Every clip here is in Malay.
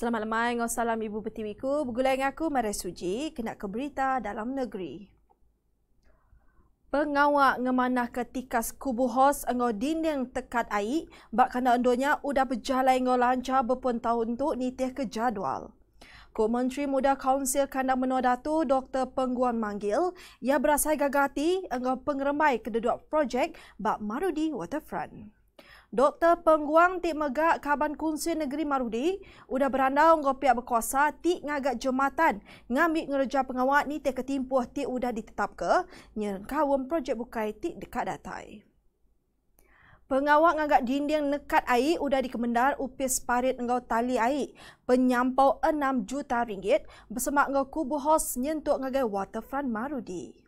Selamat lemai ngau salam ibu petiwiku. Bergulai dengan aku Maria Suji kena ke berita dalam negeri. Pengawak ngemanah ke tikas kubu hos ngau dinding tekat air bak kena endonya udah berjalan ngau lancar berpun tahun tu nitih ke jadual. Ko Menteri Muda Kaunsil Kandang Menua Datu Dr. Pengguan Manggil ia berasai gagati ngau pengeremai kedua projek bak Marudi Waterfront. Doktor Pengguang Tik Megak Kaban Kunsi Negeri Marudi sudah berandau dengan pihak berkuasa ti ngagak jematan ngambil kerja pengawat ni tidak ketimpuh ti sudah ditetapkan dengan nyengkawam projek bukai ti dekat datai. Pengawak ngagak dinding nekat air sudah dikemendar upis parit ngau tali air penyampau 6 juta ringgit bersemak ngau kubu hos nyentuk ngagai waterfront Marudi.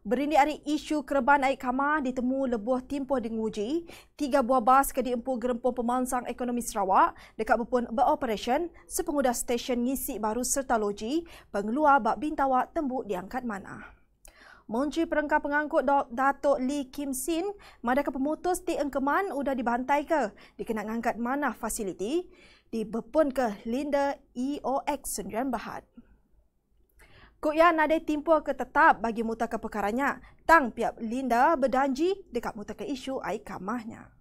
Berindik hari isu kereban air kamar ditemu lebuh timpuh denguji, tiga buah bas ke diempu gerempuh pemansang ekonomi Sarawak dekat Bepun beroperasyen sepengudah stesen ngisi baru serta loji pengeluar bak bintawa tembuk diangkat mana. Menteri Perengkap Pengangkut Datuk Lee Kim Sin, madakah pemutus di Engkeman sudah dibantai ke? Dikenak angkat mana fasiliti? Di Bepun ke Linda EOX Sendirian Bahad. Kok ya nade timpo ke tetap bagi muta ke perkaranya. Tang pihak Linda berdanji dekat muta ke isu ai kamahnya.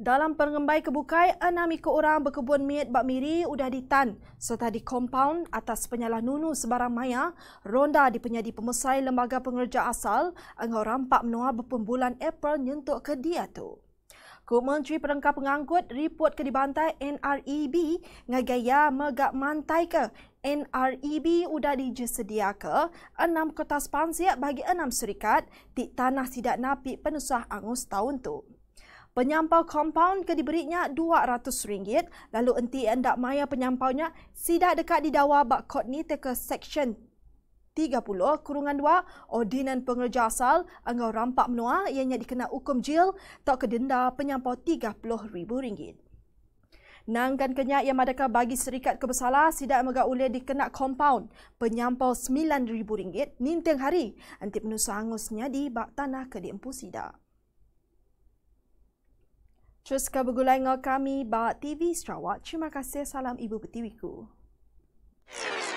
Dalam pengembai kebukai, enam ikut orang berkebun miet bak miri udah ditan serta di kompaun atas penyalah nunu sebarang maya ronda di penyadi pemesai lembaga pengerja asal engkau rampak menua berpembulan April nyentuk ke dia tu. Kementeri Perengkap Pengangkut report ke di dibantai NREB ngagaya megak mantai ke NREB udah dijesedia ke enam kertas spansia bagi enam serikat di tanah tidak napi penusah angus tahun tu. Penyampau compound ke diberinya RM200 lalu enti anda maya penyampaunya sidak dekat didawa bak kod ni ke section 30 kurungan 2 Ordinan Pengerja Asal Anggau Rampak Menua ianya dikenal hukum jail tak kedenda penyampau rm ringgit. Nangkan kenyak yang madaka bagi serikat kebesalah sidak mega ulia dikenak kompaun penyampau RM9,000 ninteng hari antip menusa angusnya di bak tanah kedik empu sidak. Terus ke bergulai kami bak TV Sarawak. Terima kasih. Salam Ibu Betiwiku. Terima